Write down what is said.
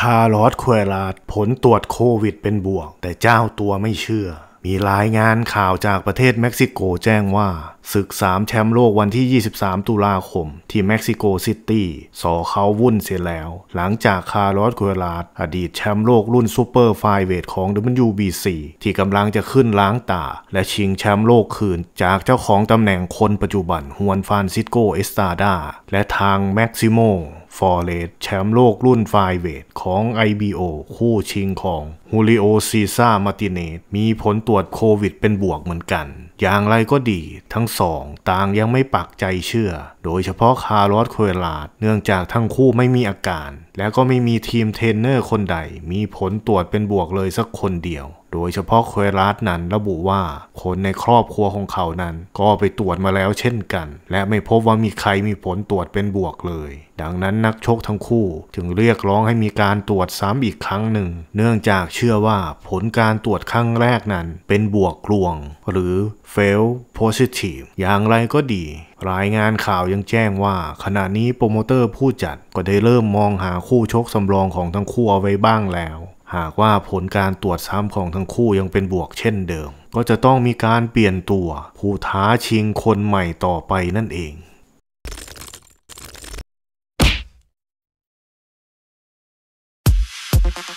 คาร์ลอสควลาดผลตรวจโควิดเป็นบวก แต่เจ้าตัวไม่เชื่อ มีรายงานข่าวจากประเทศเม็กซิโกแจ้งว่าศึก3แชมป์โลกวันที่ 23 ตุลาคมที่เม็กซิโกซิตี้สอเขาวุ่นเสียแล้ว หลังจากคาร์ลอสคูเอลาดอดีตแชมป์โลกรุ่นซูเปอร์ไฟเวทของ WBC ที่กำลังจะขึ้นล้างตา และชิงแชมป์โลกคืนจากเจ้าของตำแหน่งคนปัจจุบันฮวนฟานซิโกเอสตาดา และทางแม็กซิโมฟอร์เรสแชมป์โลกรุ่นไฟเวทของ IBO คู่ชิงของฮูลิโอซีซ่ามาติเนตมีผลตรวจโควิดเป็นบวกเหมือนกันอย่างไรก็ดีทั้งสอง ต่างยังไม่ปักใจเชื่อ โดยเฉพาะคาร์ลอสควลาดเนื่องจากทั้งคู่ไม่มีอาการ และก็ไม่มีทีมเทรนเนอร์คนใดมีผลตรวจเป็นบวกเลยสักคนเดียวโดยเฉพาะเควรัสนั้นระบุว่า คนในครอบครัวของเขานั้น ก็ไปตรวจมาแล้วเช่นกัน และไม่พบว่ามีใครมีผลตรวจเป็นบวกเลย ดังนั้นนักชกทั้งคู่จึงเรียกร้องให้มีการตรวจซ้ำอีกครั้งหนึ่ง เนื่องจากเชื่อว่าผลการตรวจครั้งแรกนั้น เป็นบวกกลวง หรือ fail positive อย่างไรก็ดี รายงานข่าวยังแจ้งว่า ขณะนี้โปรโมเตอร์ผู้จัดก็ได้เริ่มมองหาคู่ชกสำรองของทั้งคู่เอาไว้บ้างแล้วหากว่าผลการตรวจซ้ำของทั้งคู่ยังเป็นบวกเช่นเดิม ก็จะต้องมีการเปลี่ยนตัวผู้ท้าชิงคนใหม่ต่อไปนั่นเอง